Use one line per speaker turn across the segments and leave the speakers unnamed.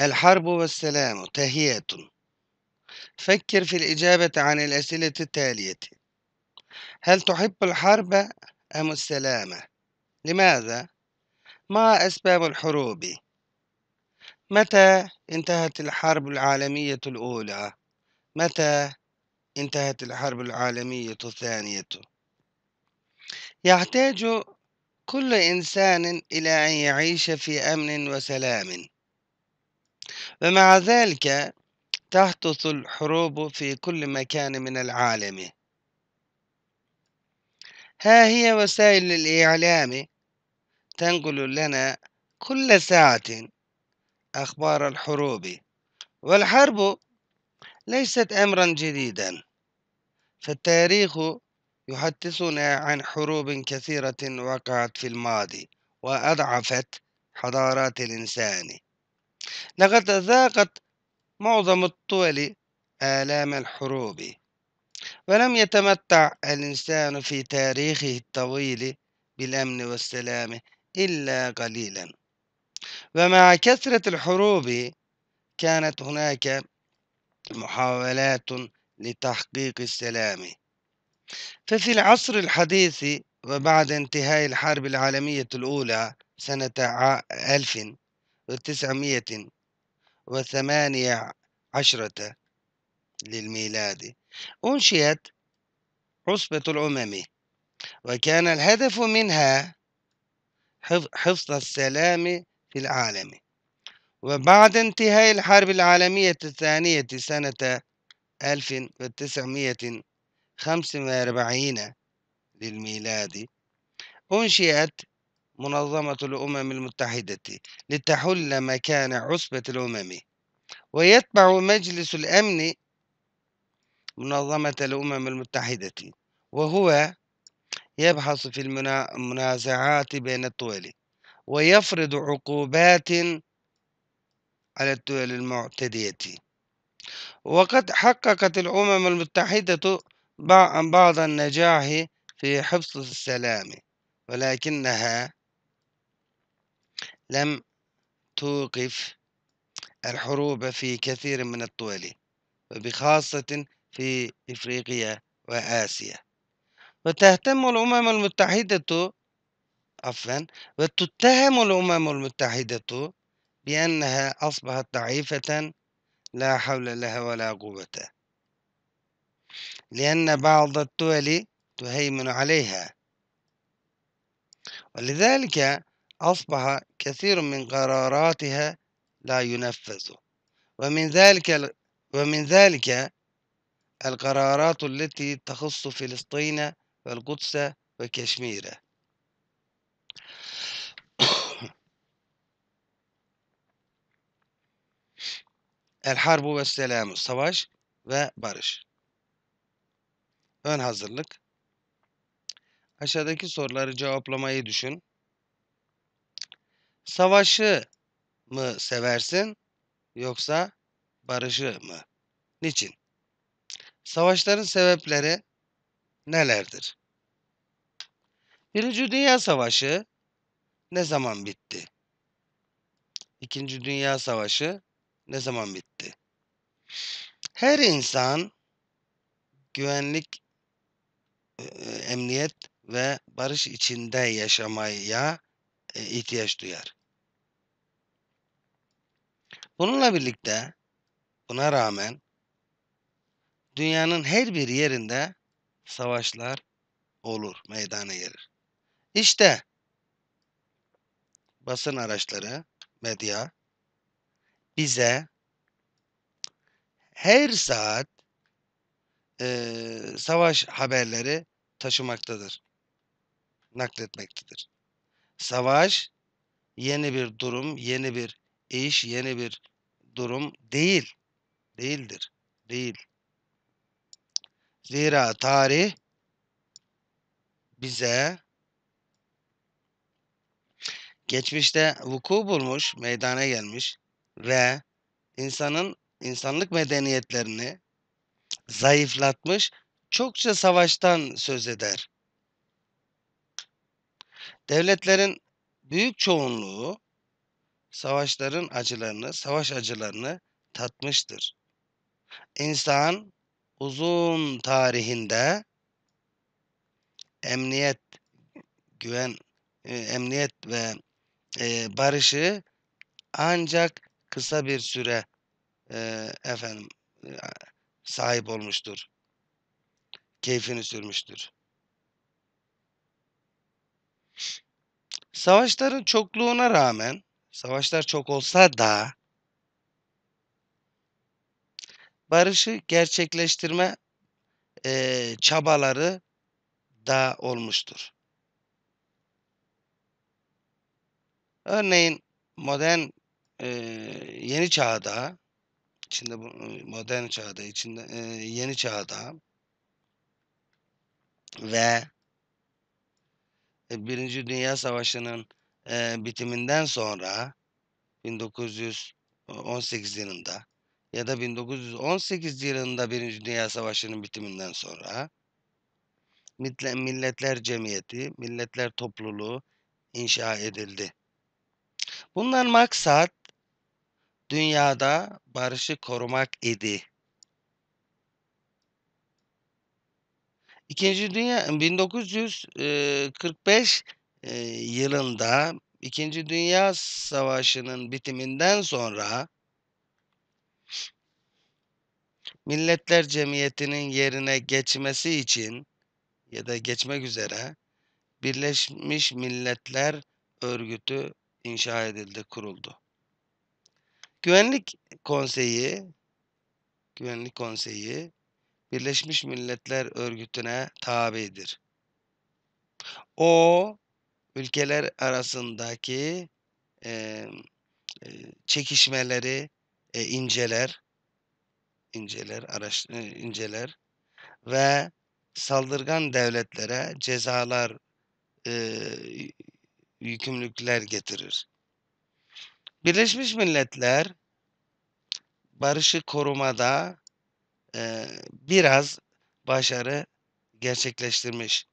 الحرب والسلام تهيئة فكر في الإجابة عن الأسئلة التالية هل تحب الحرب أم السلام؟ لماذا؟ ما أسباب الحروب؟ متى انتهت الحرب العالمية الأولى؟ متى انتهت الحرب العالمية الثانية؟ يحتاج كل إنسان إلى أن يعيش في أمن وسلام ومع ذلك تحدث الحروب في كل مكان من العالم ها هي وسائل الإعلام تنقل لنا كل ساعة أخبار الحروب والحرب ليست أمرا جديدا فالتاريخ يحدثنا عن حروب كثيرة وقعت في الماضي وأضعفت حضارات الإنسان لقد ذاقت معظم الطول آلام الحروب ولم يتمتع الإنسان في تاريخه الطويل بالأمن والسلام إلا قليلا ومع كثرة الحروب كانت هناك محاولات لتحقيق السلام ففي العصر الحديث وبعد انتهاء الحرب العالمية الأولى سنة 1000 وتسعمية وثمانية عشرة للميلاد أنشئت عصبة الأمم وكان الهدف منها حفظ السلام في العالم وبعد انتهاء الحرب العالمية الثانية سنة 1945 للميلاد أنشئت منظمة الأمم المتحدة لتحل مكان عصبة الأمم ويتبع مجلس الأمن منظمة الأمم المتحدة وهو يبحث في المنازعات بين الدول ويفرض عقوبات على الدول المعتدية وقد حققت الأمم المتحدة بعض النجاح في حفظ السلام ولكنها لم توقف الحروب في كثير من الطول وبخاصة في إفريقيا وآسيا وتهتم الأمم المتحدة عفوا وتتهم الأمم المتحدة بأنها أصبحت ضعيفة لا حول لها ولا قوة لأن بعض الدول تهيمن عليها ولذلك أصبح كثير من قراراتها لا ينفذ ومن ذلك ومن ذلك القرارات التي تخص فلسطين والقدس وكشمير El Harbu ve Selamu Savaş ve Barış Ön hazırlık Aşağıdaki soruları cevaplamayı düşün savaşı mı seversin yoksa barışı mı? Niçin? Savaşların sebepleri nelerdir? Birinci Dünya Savaşı ne zaman bitti? İkinci Dünya Savaşı ne zaman bitti? Her insan güvenlik, e, e, emniyet ve barış içinde yaşamaya e, ihtiyaç duyar. Bununla birlikte buna rağmen dünyanın her bir yerinde savaşlar olur, meydana gelir. İşte basın araçları, medya bize her saat e, savaş haberleri taşımaktadır, nakletmektedir. Savaş yeni bir durum, yeni bir iş, yeni bir durum değil. Değildir. Değil. Zira tarih bize geçmişte vuku bulmuş, meydana gelmiş ve insanın insanlık medeniyetlerini zayıflatmış çokça savaştan söz eder. Devletlerin büyük çoğunluğu savaşların acılarını, savaş acılarını tatmıştır. İnsan uzun tarihinde emniyet, güven, e, emniyet ve e, barışı ancak kısa bir süre e, efendim e, sahip olmuştur. Keyfini sürmüştür. Savaşların çokluğuna rağmen Savaşlar çok olsa da barışı gerçekleştirme e, çabaları da olmuştur. Örneğin modern e, yeni çağda içinde bu modern çağda içinde e, yeni çağda ve e, Birinci Dünya Savaşı'nın e, bitiminden sonra 1918 yılında ya da 1918 yılında Birinci Dünya Savaşı'nın bitiminden sonra Milletler Cemiyeti, Milletler Topluluğu inşa edildi. Bundan maksat dünyada barışı korumak idi. İkinci Dünya 1945 yılında İkinci Dünya Savaşı'nın bitiminden sonra Milletler Cemiyeti'nin yerine geçmesi için ya da geçmek üzere Birleşmiş Milletler Örgütü inşa edildi, kuruldu. Güvenlik Konseyi Güvenlik Konseyi Birleşmiş Milletler Örgütü'ne tabidir. O ülkeler arasındaki e, çekişmeleri e, inceler, inceler, araş, e, inceler ve saldırgan devletlere cezalar, e, yükümlülükler getirir. Birleşmiş Milletler barışı korumada e, biraz başarı gerçekleştirmiş.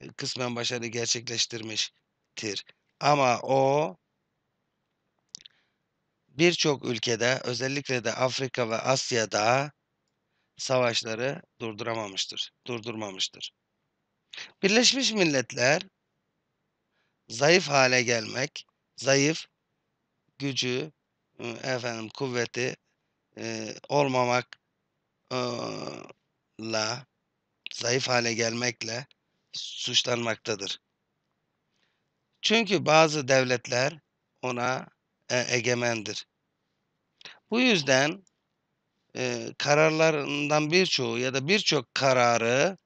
E, kısmen başarı gerçekleştirmiştir. Ama o birçok ülkede özellikle de Afrika ve Asya'da savaşları durduramamıştır, durdurmamıştır. Birleşmiş Milletler zayıf hale gelmek, zayıf gücü, ıı, efendim kuvveti e, olmamakla, zayıf hale gelmekle suçlanmaktadır. Çünkü bazı devletler ona e, egemendir. Bu yüzden e, kararlarından birçoğu ya da birçok kararı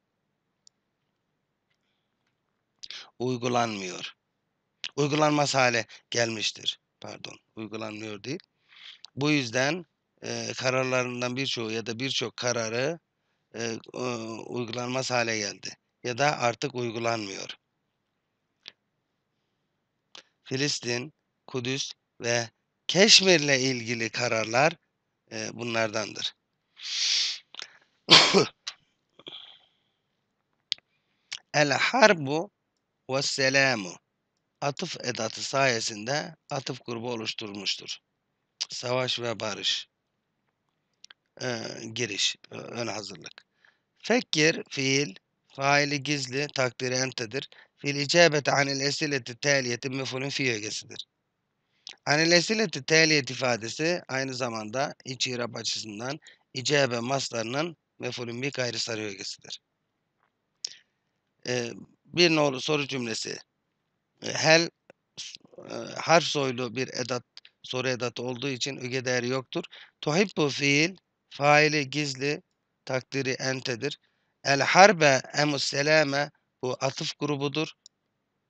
uygulanmıyor. Uygulanmaz hale gelmiştir. Pardon, uygulanmıyor değil. Bu yüzden e, kararlarından birçoğu ya da birçok kararı e, e, uygulanmaz hale geldi ya da artık uygulanmıyor. Filistin, Kudüs ve Keşmir'le ilgili kararlar e, bunlardandır. El harbu ve selamu atıf edatı sayesinde atıf grubu oluşturmuştur. Savaş ve barış e, giriş, e, ön hazırlık. Fekir, fiil, faili gizli takdiri entedir. Fil icabeti anil esileti teliyeti mefulün fiyogesidir. Anil esileti teliyet ifadesi aynı zamanda iç irab açısından icabe maslarının mefulün bir gayri ögesidir. Ee, bir nolu soru cümlesi. E, hel e, harf soylu bir edat soru edatı olduğu için öge değeri yoktur. Tuhibbu fiil faili gizli takdiri entedir. El harbe emus selame bu atıf grubudur.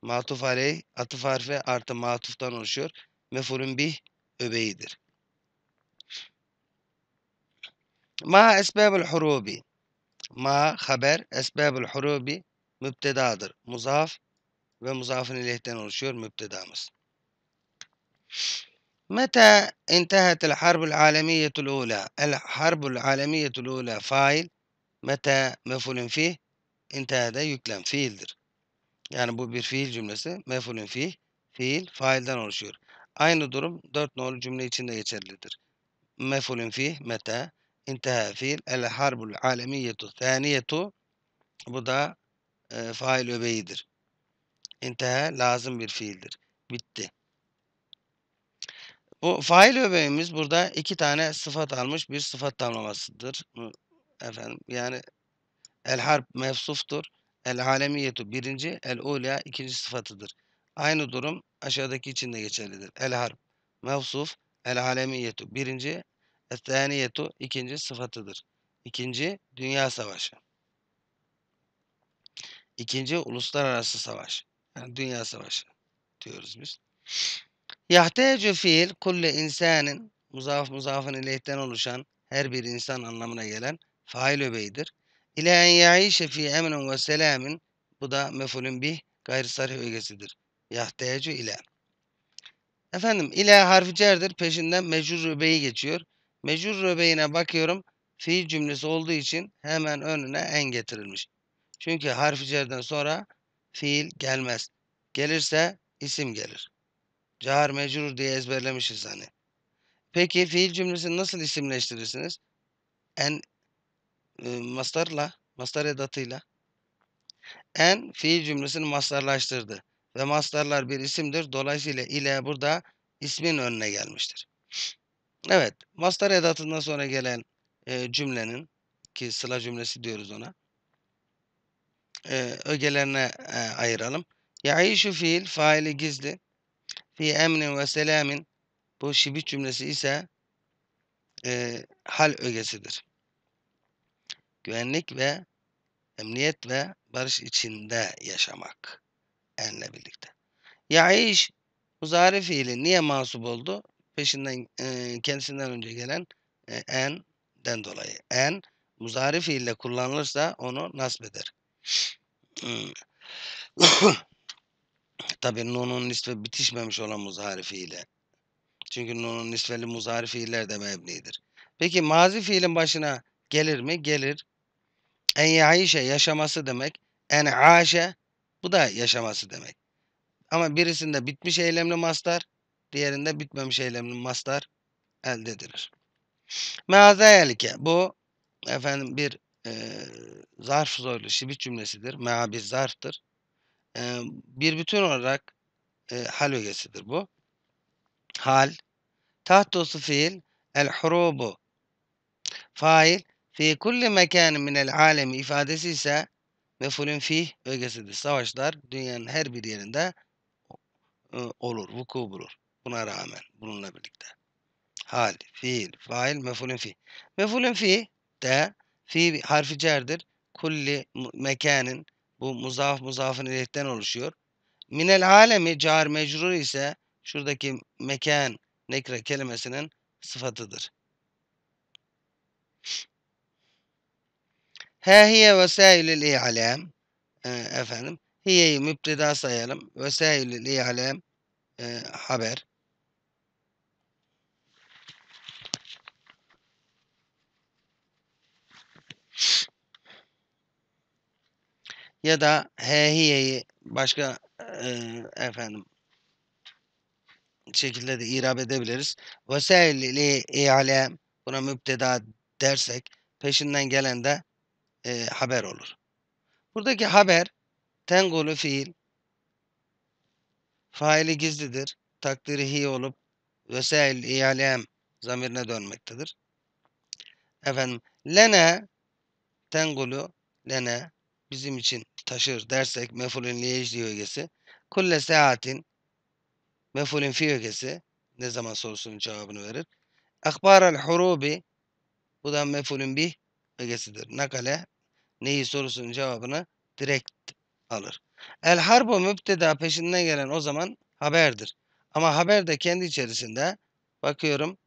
Matuf aleyh, atıf harfi artı matuftan oluşuyor. Mefulün bih öbeğidir. Ma esbabul hurubi. Ma haber esbabul hurubi müptedadır. Muzaf ve muzafın ilehten oluşuyor müptedamız. متى انتهت الحرب العالمية الأولى؟ الحرب العالمية الأولى فاعل Mete mefulün fi intihede yüklen fiildir. Yani bu bir fiil cümlesi. Mefulün fi fiil failden oluşuyor. Aynı durum dört nolu cümle içinde geçerlidir. Mefulün fi meta intihe fiil el harbul alemiyetu thaniyetu bu da e, fail öbeğidir. İntihe lazım bir fiildir. Bitti. Bu fail öbeğimiz burada iki tane sıfat almış bir sıfat tamlamasıdır. Efendim yani el harp mevsuftur. El alemiyetu birinci, el ulya ikinci sıfatıdır. Aynı durum aşağıdaki için de geçerlidir. El harp mevsuf, el alemiyetu birinci, estaniyetu ikinci sıfatıdır. İkinci dünya savaşı. İkinci uluslararası savaş. Yani dünya savaşı diyoruz biz. Yahtecu fiil kulli insanın muzaf muzafın ileyhten oluşan her bir insan anlamına gelen fail öbeğidir. İle en yaişe fi emnin ve selamin bu da mefulün bih gayrı sarih ögesidir. Yahtecu ile. Efendim ile harfi cerdir peşinden mecrur öbeği geçiyor. Mecrur öbeğine bakıyorum fiil cümlesi olduğu için hemen önüne en getirilmiş. Çünkü harfi cerden sonra fiil gelmez. Gelirse isim gelir. Cahar mecrur diye ezberlemişiz hani. Peki fiil cümlesini nasıl isimleştirirsiniz? En e, Masterla, master edatıyla en fiil cümlesini masterlaştırdı Ve masterlar bir isimdir. Dolayısıyla ile burada ismin önüne gelmiştir. Evet, master edatından sonra gelen e, cümlenin ki sıla cümlesi diyoruz ona. E, ögelerine e, ayıralım. Yaişu fiil faili gizli. Fi emnin ve selamin. Bu şibit cümlesi ise e, hal ögesidir güvenlik ve emniyet ve barış içinde yaşamak. Enle birlikte. Ya'iş muzari fiili niye mahsup oldu? Peşinden e, kendisinden önce gelen e, en dolayı. En muzari fiille kullanılırsa onu nasbeder. Hmm. Tabi nunun nisve bitişmemiş olan muzari fiile. Çünkü nunun nisveli muzari fiiller de mebnidir. Peki mazi fiilin başına gelir mi? Gelir. En yaişe yaşaması demek. En aşe bu da yaşaması demek. Ama birisinde bitmiş eylemli mastar, diğerinde bitmemiş eylemli mastar elde edilir. Meazeyelike bu efendim bir e, zarf zorlu şibit cümlesidir. Mea bir zarftır. E, bir bütün olarak e, hal ögesidir bu. Hal. Tahtosu fiil el hurubu. Fail fi kulli mekan minel alemi ifadesi ise mefulün fih ögesidir. Savaşlar dünyanın her bir yerinde e, olur, vuku bulur. Buna rağmen, bununla birlikte. Hal, fiil, fail, mefulün fi. Mefulün fi de fi harfi cerdir. Kulli mekanın bu muzaf muzafın ilekten oluşuyor. Minel alemi car mecrur ise şuradaki mekan nekre kelimesinin sıfatıdır. He hiye vesailül i'lem. E, ee, efendim. Hiye'yi mübteda sayalım. Vesailül i'lem e, haber. Ya da hehiye'yi başka e, efendim şekilde de irab edebiliriz. Vesailül i'lem buna mübteda dersek peşinden gelen de e, haber olur. Buradaki haber tengulu fiil faili gizlidir. Takdiri hi olup vesel iyalem zamirine dönmektedir. Efendim lene tengulu lene bizim için taşır dersek mefulün liyecdi ögesi. Kulle saatin mefulün fi ögesi ne zaman sorusunun cevabını verir. Akbarel hurubi bu da mefulün bih ögesidir. Nakale neyi sorusunun cevabını direkt alır. El harbo müpteda peşinden gelen o zaman haberdir. Ama haber de kendi içerisinde bakıyorum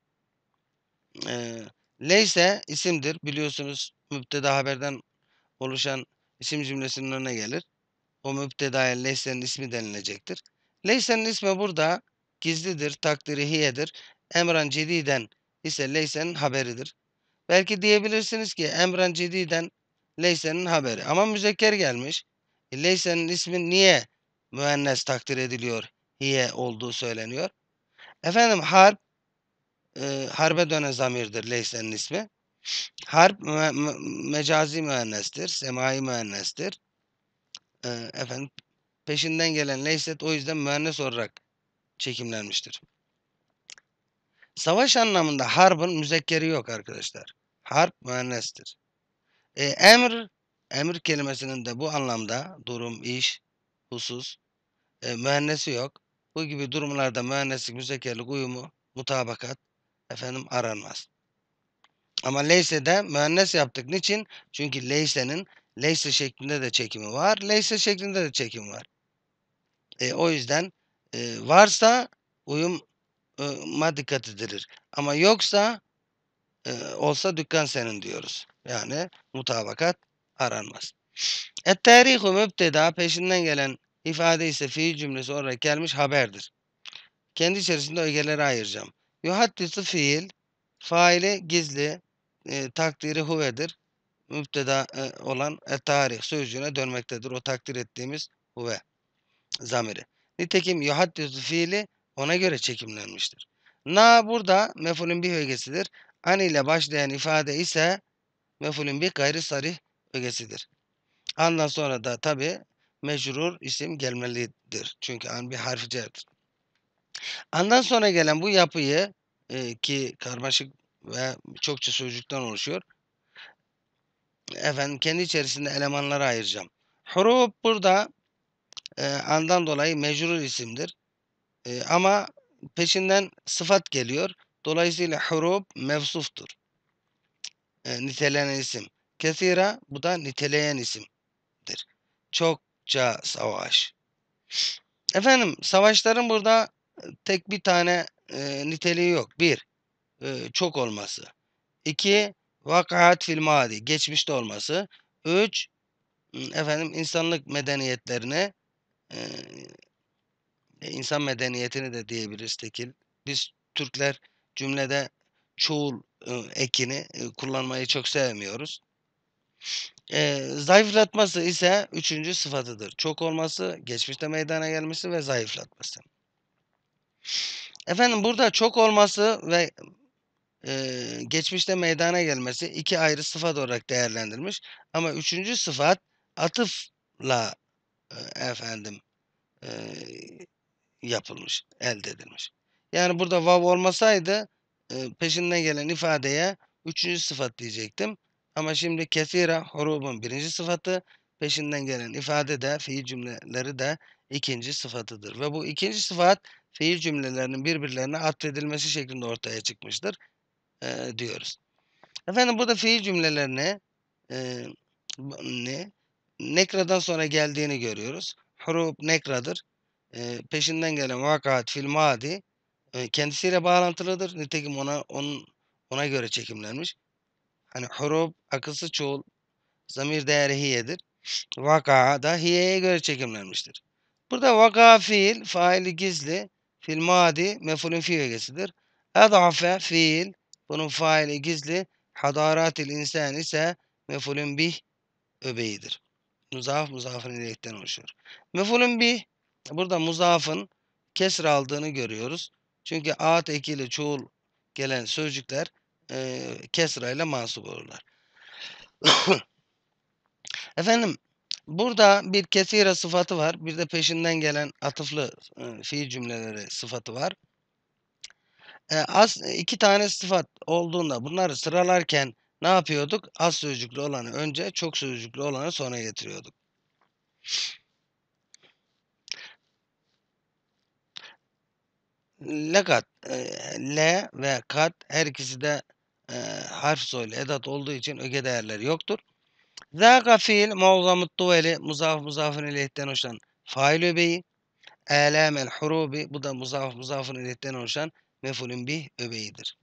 e, leyse isimdir. Biliyorsunuz müpteda haberden oluşan isim cümlesinin önüne gelir. O müptedaya leysenin ismi denilecektir. Leysenin ismi burada gizlidir, takdirihiyedir. Emran Cedi'den ise leysenin haberidir. Belki diyebilirsiniz ki Emran Cedi'den Leyse'nin haberi. Ama müzekker gelmiş. E, Leyse'nin ismi niye müennes takdir ediliyor? Hiye olduğu söyleniyor. Efendim harp e, harbe dönen zamirdir Leyse'nin ismi. Harp me, me, mecazi müennestir. Semai müennestir. E, efendim peşinden gelen Leyset o yüzden müennes olarak çekimlenmiştir. Savaş anlamında harbın müzekkeri yok arkadaşlar. Harp müennestir. E, emir, emir kelimesinin de bu anlamda durum, iş, husus, e, mühennesi yok. Bu gibi durumlarda mühendislik, müzekerlik uyumu, mutabakat efendim aranmaz. Ama leyse de mühendis yaptık. Niçin? Çünkü leysenin leyse şeklinde de çekimi var. Leyse şeklinde de çekim var. E, o yüzden e, varsa uyuma e, dikkat edilir. Ama yoksa e, olsa dükkan senin diyoruz. Yani mutabakat aranmaz. Et tarihu mübteda peşinden gelen ifade ise fiil cümlesi olarak gelmiş haberdir. Kendi içerisinde ögelere ayıracağım. Yuhaddisu fiil, faili gizli, e, takdiri huvedir. Mübteda e, olan et tarih sözcüğüne dönmektedir. O takdir ettiğimiz huve zamiri. Nitekim yuhaddisu fiili ona göre çekimlenmiştir. Na burada mefulün bir ögesidir. An ile başlayan ifade ise mefulün bir gayri sarih ögesidir. Andan sonra da tabi mecrur isim gelmelidir. Çünkü an bir harfi cerdir. Andan sonra gelen bu yapıyı e, ki karmaşık ve çokça sözcükten oluşuyor. Efendim kendi içerisinde elemanlara ayıracağım. Hurup burada e, andan dolayı mecrur isimdir. E, ama peşinden sıfat geliyor. Dolayısıyla hurup mevsuftur. E, nitelenen isim. Kesira bu da niteleyen isimdir. Çokça savaş. Efendim savaşların burada e, tek bir tane e, niteliği yok. Bir, e, çok olması. İki, vakaat fil madi, geçmişte olması. Üç, efendim insanlık medeniyetlerini e, e, insan medeniyetini de diyebiliriz tekil. Biz Türkler cümlede çoğul ekini kullanmayı çok sevmiyoruz. E, zayıflatması ise üçüncü sıfatıdır. Çok olması, geçmişte meydana gelmesi ve zayıflatması. Efendim burada çok olması ve e, geçmişte meydana gelmesi iki ayrı sıfat olarak değerlendirilmiş Ama üçüncü sıfat atıfla e, efendim e, yapılmış, elde edilmiş. Yani burada vav olmasaydı peşinden gelen ifadeye üçüncü sıfat diyecektim. Ama şimdi kesira hurubun birinci sıfatı, peşinden gelen ifade de fiil cümleleri de ikinci sıfatıdır. Ve bu ikinci sıfat fiil cümlelerinin birbirlerine atfedilmesi şeklinde ortaya çıkmıştır e, diyoruz. Efendim burada fiil cümlelerine ne, nekradan sonra geldiğini görüyoruz. Hurub nekradır. E, peşinden gelen vakat fil madi kendisiyle bağlantılıdır. Nitekim ona onun, ona göre çekimlenmiş. Hani hurup akısı çoğul zamir değeri hiyedir. Vaka da hiyeye göre çekimlenmiştir. Burada vaka fiil, faili gizli, fil madi, mefulün fi ögesidir. Edafe fiil, bunun faili gizli, hadaratil insan ise mefulün bih öbeğidir. Muzaf muzafın ileyhten oluşuyor. Mefulün bih, burada muzafın kesr aldığını görüyoruz. Çünkü at ekili çoğul gelen sözcükler e, kesra ile mansup olurlar. Efendim burada bir kesira sıfatı var. Bir de peşinden gelen atıflı e, fiil cümleleri sıfatı var. E, az iki tane sıfat olduğunda bunları sıralarken ne yapıyorduk? Az sözcüklü olanı önce, çok sözcüklü olanı sonra getiriyorduk. Lekat, L ve kat her ikisi de e, harf soylu edat olduğu için öge değerleri yoktur. Zâka fiil muazzamut tuveli muzaf muzafın ileyhten oluşan fail öbeği. Elemel hurubi bu da muzaf muzafın ileyhten oluşan mefulün bih öbeğidir.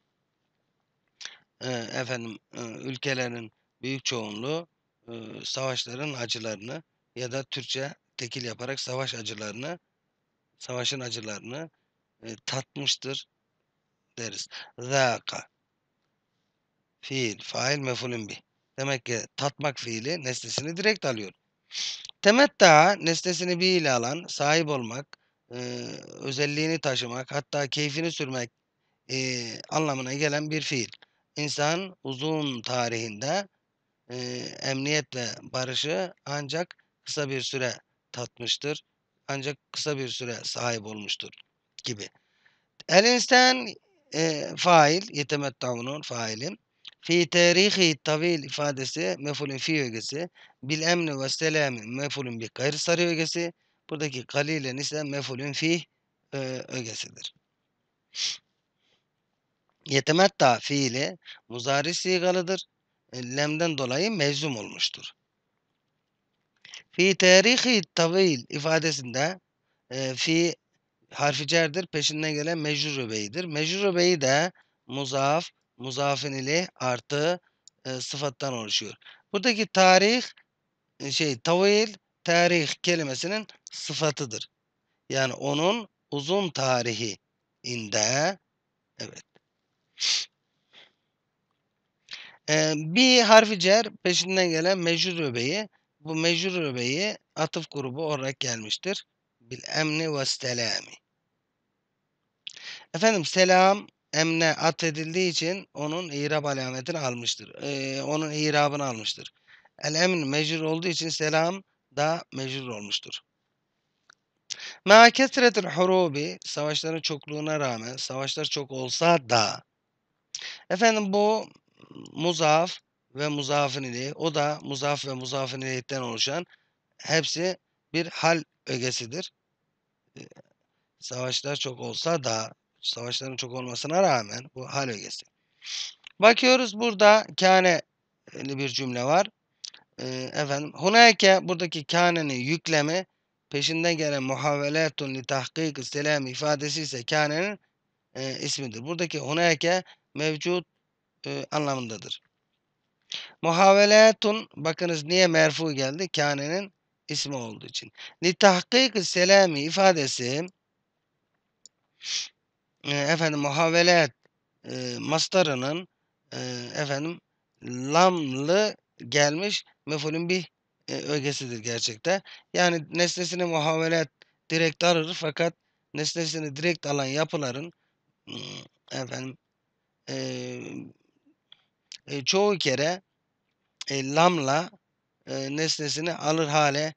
E, efendim e, ülkelerin büyük çoğunluğu e, savaşların acılarını ya da Türkçe tekil yaparak savaş acılarını savaşın acılarını e, tatmıştır deriz. Zaka fiil, fail mefulün bi. Demek ki tatmak fiili nesnesini direkt alıyor. Temetta nesnesini bi ile alan, sahip olmak, e, özelliğini taşımak, hatta keyfini sürmek e, anlamına gelen bir fiil. İnsan uzun tarihinde e, emniyetle barışı ancak kısa bir süre tatmıştır. Ancak kısa bir süre sahip olmuştur gibi. Elinizden e, fail, yetemettavunun faili. Fi tarihi tavil ifadesi mefulün fi ögesi. Bil emni ve selami mefulün bi gayri sarı ögesi. Buradaki kalilen ise mefulün fi e, ögesidir. Yetemetta fiili muzari sigalıdır. E, lemden dolayı mevzum olmuştur. Fi tarihi tavil ifadesinde e, fi Harficerdir Peşinden gelen mecrur öbeğidir. Mecrur beyi de muzaf, muzafinili artı e, sıfattan oluşuyor. Buradaki tarih e, şey tavil tarih kelimesinin sıfatıdır. Yani onun uzun tarihi inde evet. Ee, bir harfi cer peşinden gelen mecrur öbeği. Bu mecrur öbeği atıf grubu olarak gelmiştir. Bil emni ve selami. Efendim selam emne at edildiği için onun irab alametini almıştır. Ee, onun irabını almıştır. El emin mecrur olduğu için selam da mecrur olmuştur. Ma kesretil hurubi savaşların çokluğuna rağmen savaşlar çok olsa da efendim bu muzaf ve muzafın ile o da muzaf ve muzafın ileyhten oluşan hepsi bir hal ögesidir. Savaşlar çok olsa da Savaşların çok olmasına rağmen bu hal ögesi. Bakıyoruz burada kâne bir cümle var. Ee, efendim hunayke buradaki kânenin yüklemi peşinden gelen muhaveletun li tahkik selam ifadesi ise kânenin e, ismidir. Buradaki hunayke mevcut e, anlamındadır. Muhaveletun bakınız niye merfu geldi? Kânenin ismi olduğu için. Li tahkik selami ifadesi efendim muhavele et e, mastarının e, efendim lamlı gelmiş mefulün bir e, ögesidir gerçekte. Yani nesnesini muhavele direkt arır fakat nesnesini direkt alan yapıların efendim e, çoğu kere e, lamla e, nesnesini alır hale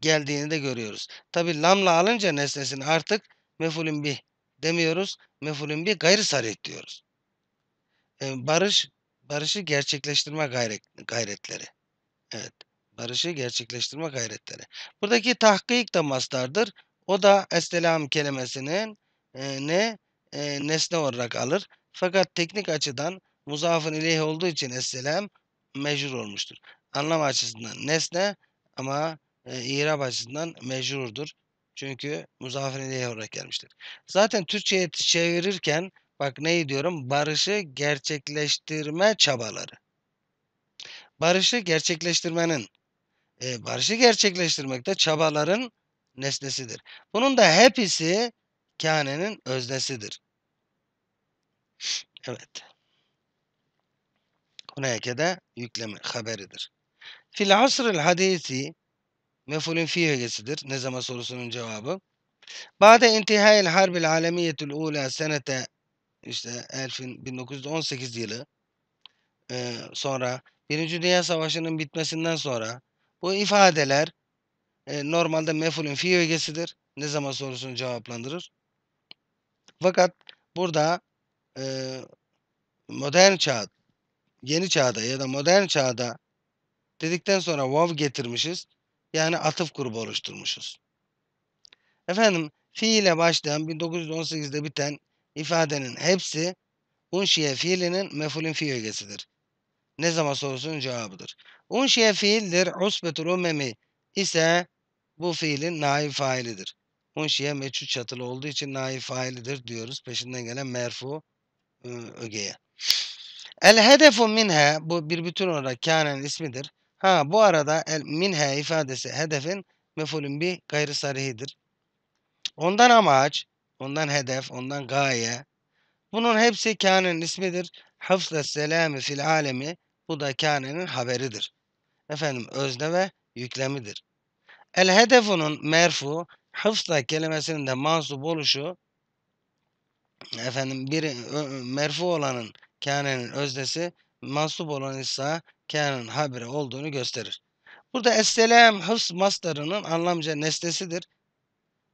geldiğini de görüyoruz. Tabi lamla alınca nesnesini artık mefulün bir demiyoruz. Mefulün bir gayrı sarih diyoruz. E, barış, barışı gerçekleştirme gayret, gayretleri. Evet. Barışı gerçekleştirme gayretleri. Buradaki tahkik de mastardır. O da estelam kelimesinin e, ne e, nesne olarak alır. Fakat teknik açıdan muzafın ileyh olduğu için esselam mecrur olmuştur. Anlam açısından nesne ama e, irab açısından mecrurdur. Çünkü Muzaffer Nedehi olarak gelmiştir. Zaten Türkçe'ye çevirirken bak neyi diyorum? Barışı gerçekleştirme çabaları. Barışı gerçekleştirmenin, e, barışı gerçekleştirmekte çabaların nesnesidir. Bunun da hepsi kânenin öznesidir. Evet. Hunayke de yükleme haberidir. Fil asril hadisi mefulün fihiyesidir. Ne zaman sorusunun cevabı. Bade intihayel harbil alemiyetül ula senete işte 1918 yılı e, sonra Birinci Dünya Savaşı'nın bitmesinden sonra bu ifadeler e, normalde mefulün fi ögesidir. Ne zaman sorusunu cevaplandırır. Fakat burada e, modern çağ, yeni çağda ya da modern çağda dedikten sonra vav getirmişiz. Yani atıf grubu oluşturmuşuz. Efendim fiile başlayan 1918'de biten ifadenin hepsi unşiye fiilinin mefulün fi ögesidir. Ne zaman sorusun cevabıdır. Unşiye fiildir usbetul ummemi ise bu fiilin naif failidir. Unşiye meçhul çatılı olduğu için naif failidir diyoruz. Peşinden gelen merfu ıı, ögeye. El hedefu minhe bu bir bütün olarak kânenin ismidir. Ha bu arada el minhe ifadesi hedefin mefulün bir gayrı sarihidir. Ondan amaç, ondan hedef, ondan gaye. Bunun hepsi kânenin ismidir. Hafzla selami fil alemi bu da kânenin haberidir. Efendim özne ve yüklemidir. El hedefunun merfu hıfzla kelimesinin de mansup oluşu efendim bir merfu olanın kânenin öznesi mansub olan ise kânenin habire olduğunu gösterir. Burada estelem hıfz mastarının anlamca nesnesidir.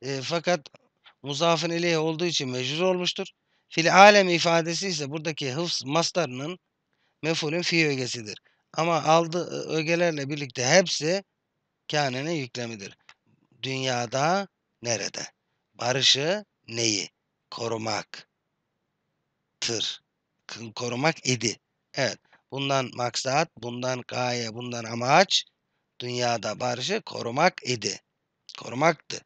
E, fakat muzafın ileyh olduğu için mecrur olmuştur. Fil alem ifadesi ise buradaki hıfz mastarının mefulün fi ögesidir. Ama aldığı ögelerle birlikte hepsi kânenin yüklemidir. Dünyada nerede? Barışı neyi? Korumak. Tır. Korumak idi. Evet. Bundan maksat, bundan gaye, bundan amaç dünyada barışı korumak idi. Korumaktı.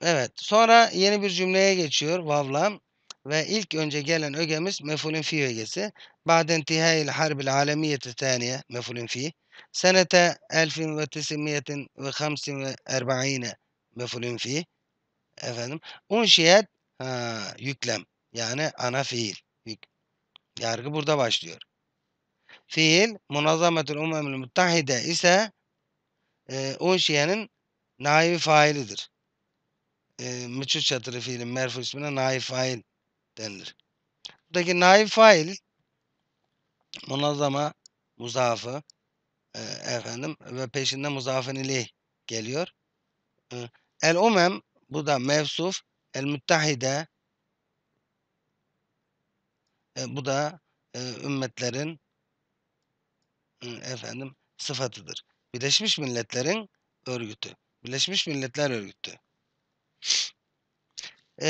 Evet. Sonra yeni bir cümleye geçiyor Vavlam. Ve ilk önce gelen ögemiz mefulün fi ögesi. Ba'den tihayil harbil alemiyeti taniye mefulün fi. Senete elfin ve tesimiyetin ve hamsin ve erbaine mefulün fi. Efendim. Unşiyet ha, yüklem. Yani ana fiil. Yargı burada başlıyor fiil Munazametul Umemül Muttahide ise e, Unşiye'nin naibi failidir. E, Müçür çatırı fiilin merfu ismine naif fail denilir. Buradaki naif fail Munazama muzafı e, efendim ve peşinde muzafın ilih geliyor. E, el umem bu da mevsuf. El müttahide e, bu da e, ümmetlerin efendim sıfatıdır. Birleşmiş Milletler'in örgütü. Birleşmiş Milletler Örgütü. Ee,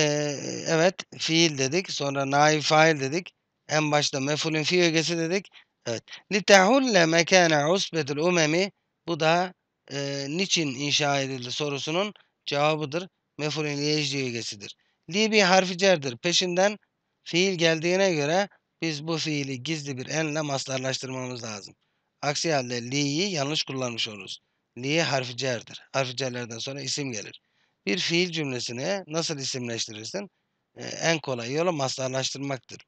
evet fiil dedik. Sonra naif fail dedik. En başta mefulün fi ögesi dedik. Evet. Litehulle mekâne usbetul umemi bu da e, niçin inşa edildi sorusunun cevabıdır. Mefulün liyecdi ögesidir. Li bir harfi cerdir. Peşinden fiil geldiğine göre biz bu fiili gizli bir enle maslarlaştırmamız lazım. Aksi halde li'yi yanlış kullanmış oluruz. Li harfi cerdir. Harfi cerlerden sonra isim gelir. Bir fiil cümlesini nasıl isimleştirirsin? Ee, en kolay yolu mastarlaştırmaktır.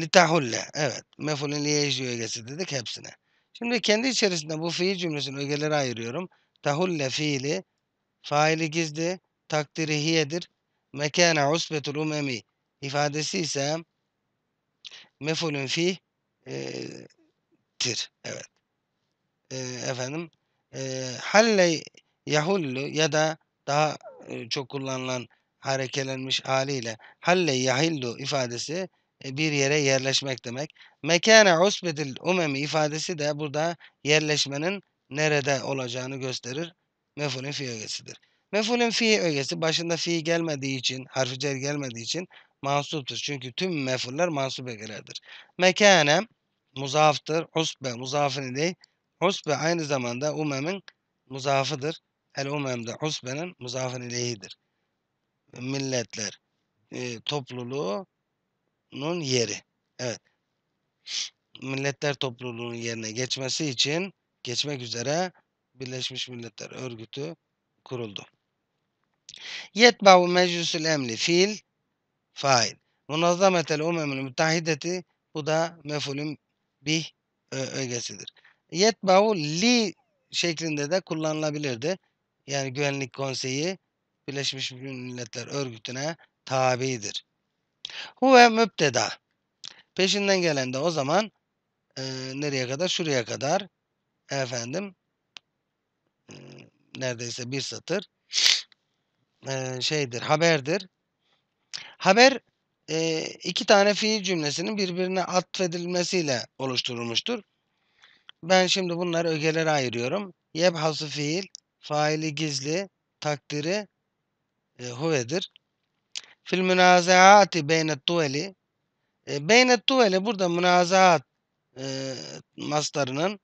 Litahulle. Evet. Mefulün li'ye ögesi dedik hepsine. Şimdi kendi içerisinde bu fiil cümlesinin ögelere ayırıyorum. Tahulle fiili, faili gizli, takdiri hiyedir. Mekâne usbetul umemi ifadesi ise mefulün fi e, Cir. Evet. E, efendim e, halle yahullu ya da daha e, çok kullanılan harekelenmiş haliyle halle yahillu ifadesi e, bir yere yerleşmek demek. Mekane usbetil umemi ifadesi de burada yerleşmenin nerede olacağını gösterir. Mefulün fi ögesidir. Mefulün fi ögesi başında fi gelmediği için, harfi cer gelmediği için mansuptur. Çünkü tüm mefuller mansup ögelerdir. Mekane muzaftır. Usbe muzafın ileyh. Usbe aynı zamanda umemin muzafıdır. El umem de usbenin muzafın ileyhidir. Milletler e, topluluğunun yeri. Evet. Milletler topluluğunun yerine geçmesi için geçmek üzere Birleşmiş Milletler Örgütü kuruldu. Yetba'u meclisül emli fiil fail. Münazzametel umemül müttehideti bu da mefulün bih ögesidir. Yetbau li şeklinde de kullanılabilirdi. Yani Güvenlik Konseyi Birleşmiş Milletler Örgütü'ne tabidir. Huve müpteda. Peşinden gelen de o zaman e, nereye kadar? Şuraya kadar. Efendim e, neredeyse bir satır e, şeydir, haberdir. Haber e, iki tane fiil cümlesinin birbirine atfedilmesiyle oluşturulmuştur. Ben şimdi bunları ögelere ayırıyorum. Yebhası fiil, faili gizli, takdiri e, huvedir. Fil münazaati beynet tuveli. E, beynet tuveli burada münazaat e, maslarının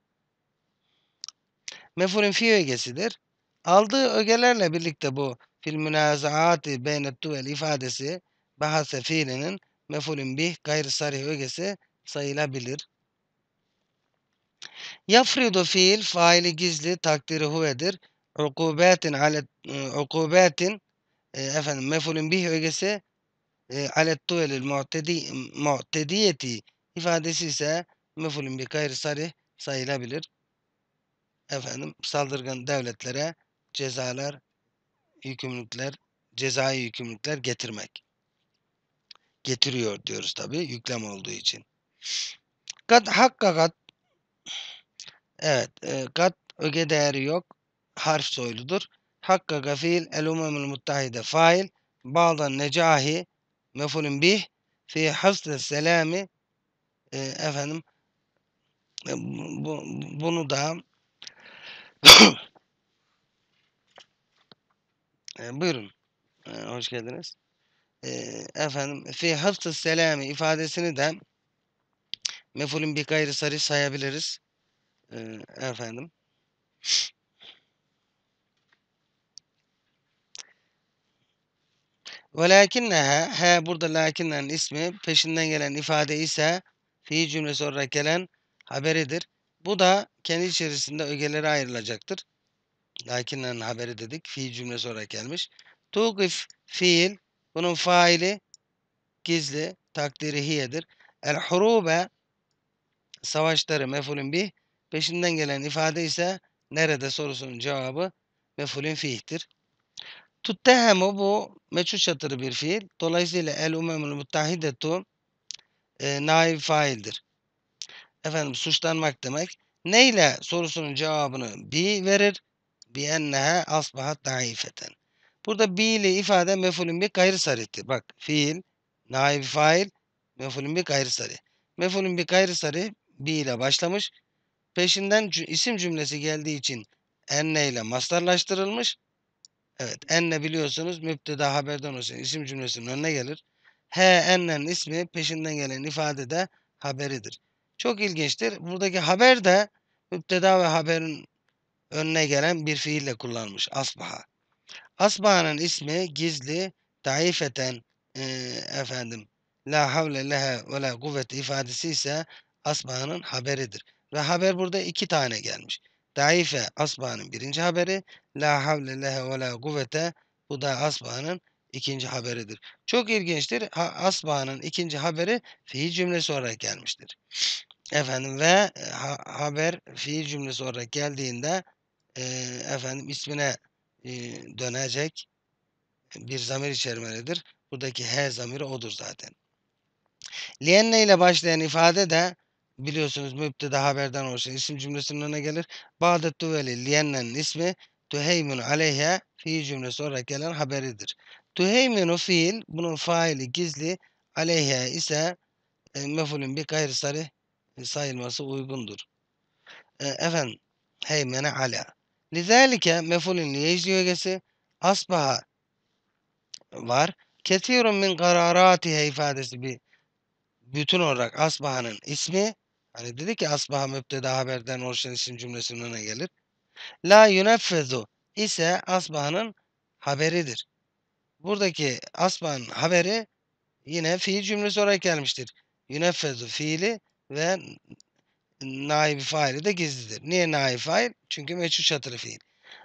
mefulün fi ögesidir. Aldığı ögelerle birlikte bu fil münazaati beynet tuvel ifadesi bahase fiilinin mefulün bih gayrı sarih ögesi sayılabilir. Yafridu fiil faili gizli takdiri huvedir. Ukubetin ale e, ukubetin e, efendim mefulün bih ögesi e, alet tuvelil mu'tedi, mu'tediyeti ifadesi ise mefulün bih gayrı sarih sayılabilir. Efendim saldırgan devletlere cezalar, yükümlülükler, cezai yükümlülükler getirmek getiriyor diyoruz tabi yüklem olduğu için. Kat hakkakat evet e, kat öge değeri yok harf soyludur. Hakka fiil el umemul muttahide fail bağdan necahi mefulün bih fi hasr selami e, efendim e, bu, bunu da e, buyurun e, hoş geldiniz e, efendim fi hıfzı selami ifadesini de mefulün bir gayri sarı sayabiliriz. E, efendim. Velakinneha, he burada lakinnen ismi peşinden gelen ifade ise fi cümlesi olarak gelen haberidir. Bu da kendi içerisinde ögelere ayrılacaktır. Lakinnen haberi dedik. Fi cümlesi olarak gelmiş. Tugif fiil bunun faili gizli takdirihiyedir. El hurube savaşları mefulün bih. Peşinden gelen ifade ise nerede sorusunun cevabı mefulün fihtir. Tuttehemu bu meçhul çatırı bir fiil. Dolayısıyla el umemul muttahidetu e, naib faildir. Efendim suçlanmak demek. Neyle sorusunun cevabını bi verir. Bi ennehe asbahat daifeten. Burada biili ifade mefulün bir gayri sarihti. Bak fiil, naib fail, mefulün bir gayri sarih. Mefulün bir gayri sarih bi ile başlamış. Peşinden isim cümlesi geldiği için enne ile mastarlaştırılmış. Evet enne biliyorsunuz müpteda haberden olsun isim cümlesinin önüne gelir. He ennen ismi peşinden gelen ifade de haberidir. Çok ilginçtir. Buradaki haber de müpteda ve haberin önüne gelen bir fiille kullanmış. Asbaha. Hasbanın ismi gizli, daifeten e, efendim la havle lehe ve la kuvveti ifadesi ise asbanın haberidir. Ve haber burada iki tane gelmiş. Daife asbanın birinci haberi, la havle lehe ve la kuvvete bu da asbanın ikinci haberidir. Çok ilginçtir. Asbanın ikinci haberi fiil cümlesi olarak gelmiştir. Efendim ve e, ha, haber fiil cümlesi olarak geldiğinde e, efendim ismine dönecek bir zamir içermelidir. Buradaki he zamiri odur zaten. Lienne ile başlayan ifade de biliyorsunuz müptede haberden oluşan isim cümlesinin önüne gelir. Bağdat Duveli Lienne'nin ismi Tuheymun aleyhe fiil cümlesi olarak gelen haberidir. Tuheymunu fiil bunun faili gizli aleyhe ise e, mefulün bir gayri sarih sayılması uygundur. E, efendim heymene ala. لذلك مفعول ليش yögesi asbaha var. Ketirun min kararatihe ifadesi bir bütün olarak asbahanın ismi hani dedi ki asbaha müpteda haberden oluşan isim cümlesinin önüne gelir. La Yunefezu ise asbahanın haberidir. Buradaki asbahanın haberi yine fiil cümlesi olarak gelmiştir. Yunefezu fiili ve naibi faili de gizlidir. Niye naibi fail? Çünkü meçhul çatırı fiil.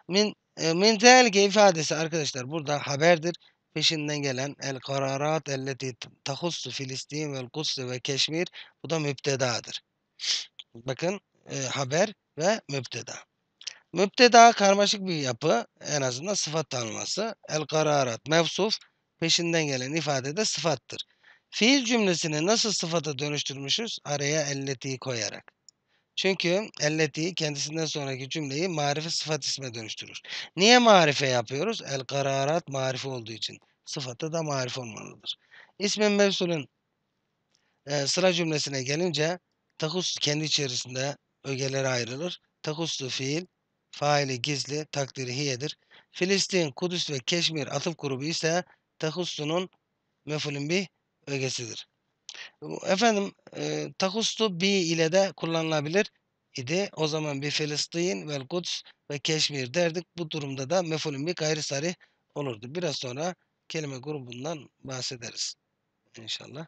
Min, e, min telge ifadesi arkadaşlar burada haberdir. Peşinden gelen el kararat elleti tahussu Filistin vel Kudüs ve Keşmir bu da müptedadır. Bakın e, haber ve müpteda. Müpteda karmaşık bir yapı en azından sıfat tanıması. El kararat mevsuf peşinden gelen ifade de sıfattır. Fiil cümlesini nasıl sıfata dönüştürmüşüz? Araya elleti koyarak. Çünkü elleti kendisinden sonraki cümleyi marife sıfat isme dönüştürür. Niye marife yapıyoruz? El kararat marife olduğu için. Sıfatı da marife olmalıdır. İsmin mevsulün e, sıra cümlesine gelince takus kendi içerisinde ögelere ayrılır. Takustu fiil, faili gizli, takdiri hiyedir. Filistin, Kudüs ve Keşmir atıf grubu ise takustunun mefulün bir ögesidir. Efendim e, takustu B ile de kullanılabilir idi. O zaman bir Filistin vel Kuds ve Keşmir derdik. Bu durumda da mefulün bir gayri sarih olurdu. Biraz sonra kelime grubundan bahsederiz. İnşallah.